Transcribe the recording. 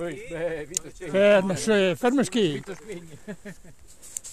fedt, fedt, fedt, fedt, fandme ske. Vitor Schmid.